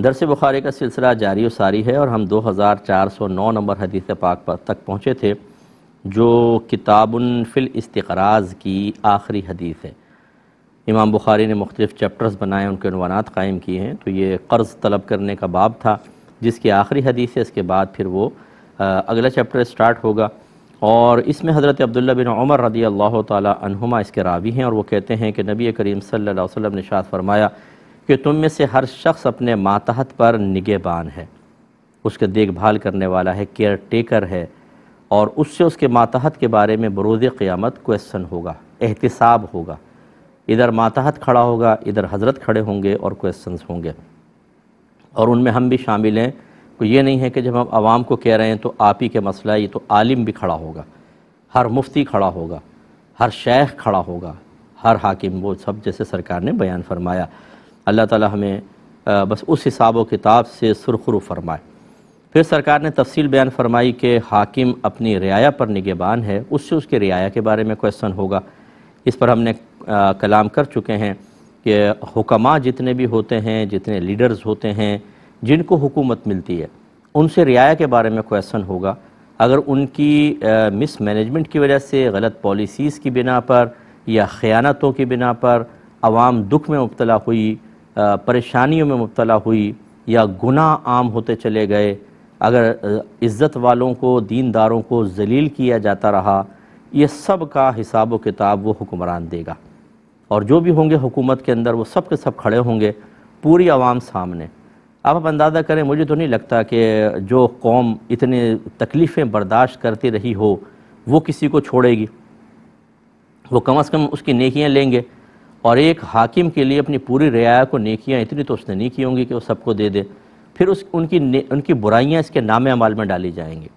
दरस बुखारी का सिलसिला जारी व सारी है और हम 2409 नंबर हदीस पाक पर तक पहुँचे थे जो किताबन फिल इस्तराज की आखिरी हदीस है इमाम बुखारी ने मुख्तफ चैप्टर्स बनाए उनके अनवानात कायम किए हैं तो ये कर्ज़ तलब करने का बाब था जिसकी आखिरी हदीस है इसके बाद फिर वो अगला चैप्टर स्टार्ट होगा और इसमें हज़रत अब्दुल्ल बिन उमर रदी अल्लाह तुमा इसके रावी हैं और वो कहते हैं कि नबी करीम सल वसम ने शाद फरमाया कि तुम में से हर शख्स अपने मातहत पर निगेबान है उसके देखभाल करने वाला है केयर टेकर है और उससे उसके मातहत के बारे में बरोज़ क़्यामत क्वेश्चन होगा एहतसाब होगा इधर मातहत खड़ा होगा इधर हजरत खड़े होंगे और क्वेश्चन होंगे और उनमें हम भी शामिल हैं तो ये नहीं है कि जब हम आवाम को कह रहे हैं तो आप ही के मसला ये तो आलिम भी खड़ा होगा हर मुफ्ती खड़ा होगा हर शेख खड़ा होगा हर हाकिम वो सब जैसे सरकार ने बयान फरमाया अल्लाह ताला हमें बस उस हिसाब व किताब से सुरखरु फरमाए फिर सरकार ने तफसील बयान फरमाई कि हाकिम अपनी रियाया पर निगेबान है उससे उसके रियाया के बारे में क्वेश्चन होगा इस पर हमने कलाम कर चुके हैं कि हुकमा जितने भी होते हैं जितने लीडर्स होते हैं जिनको हुकूमत मिलती है उनसे रियाया के बारे में क्वेश्चन होगा अगर उनकी मिस मैनेजमेंट की वजह से गलत पॉलिसीज़ की बिना पर या ख़यानतों की बिना पर आवाम दुख में मुबतला हुई परेशानियों में मुबला हुई या गुना आम होते चले गए अगर इज़्ज़त वालों को दीनदारों को जलील किया जाता रहा ये सब का हिसाब व किताब वो हुक्मरान देगा और जो भी होंगे हुकूमत के अंदर वो सब के सब खड़े होंगे पूरी आवाम सामने अब आप अंदाज़ा करें मुझे तो नहीं लगता कि जो कौम इतने तकलीफ़ें बर्दाश्त करती रही हो वो किसी को छोड़ेगी वो कम अज़ कम उसकी नेकियाँ लेंगे और एक हाकिम के लिए अपनी पूरी रियाया को नेकियाँ इतनी तो उसने नहीं की होंगी कि वो सबको दे दे फिर उस उनकी उनकी बुराइयाँ इसके नाम अमाल में डाली जाएंगी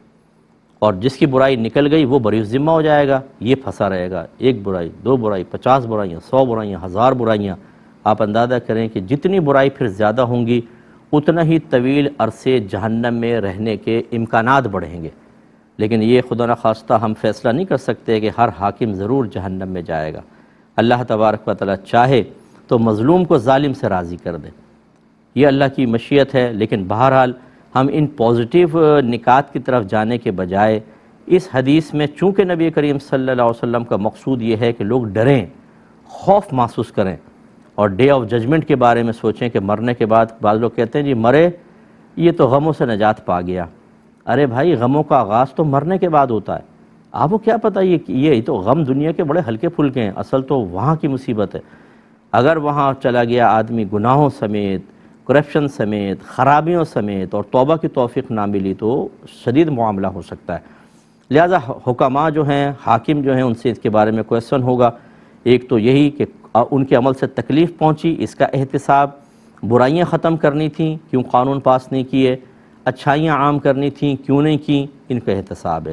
और जिसकी बुराई निकल गई वो बरी ज़िम्मा हो जाएगा ये फंसा रहेगा एक बुराई दो बुराई पचास बुराइयाँ सौ बुराइयाँ हज़ार बुराइयाँ आप अंदाज़ा करें कि जितनी बुराई फिर ज़्यादा होंगी उतना ही तवील अरसे जहन्नम में रहने के इम्कान बढ़ेंगे लेकिन ये खुदा न खास्ता हम फैसला नहीं कर सकते कि हर हाकिम ज़रूर जहन्नम में जाएगा अल्लाह तबारक वाली चाहे तो मज़लूम को ालिम से राज़ी कर दे ये अल्लाह की मशीयत है लेकिन बहरहाल हम इन पॉजिटिव निकात की तरफ जाने के बजाय इस हदीस में चूँकि नबी करीम सल्लल्लाहु अलैहि वसल्लम का मकसूद ये है कि लोग डरें खौफ महसूस करें और डे ऑफ जजमेंट के बारे में सोचें कि मरने के बाद बाद लोग कहते हैं जी मरे ये तो गमों से नजात पा गया अरे भाई गमों का आगाज़ तो मरने के बाद होता है आपको क्या पता ये ये तो गम दुनिया के बड़े हल्के फुलके हैं असल तो वहाँ की मुसीबत है अगर वहाँ चला गया आदमी गुनाहों समेत करप्शन समेत ख़राबियों समेत और तोबा की तोफ़ी ना मिली तो शदीद मामला हो सकता है लिहाजा हुकामा जो हैं हाकिम जो हैं उनसे इसके बारे में क्वेश्चन होगा एक तो यही कि उनके अमल से तकलीफ़ पहुँची इसका एहतसाब बुराइयाँ ख़त्म करनी थी क्यों कानून पास नहीं किए अच्छाइयाँ आम करनी थी क्यों नहीं की इनका एहतसाब है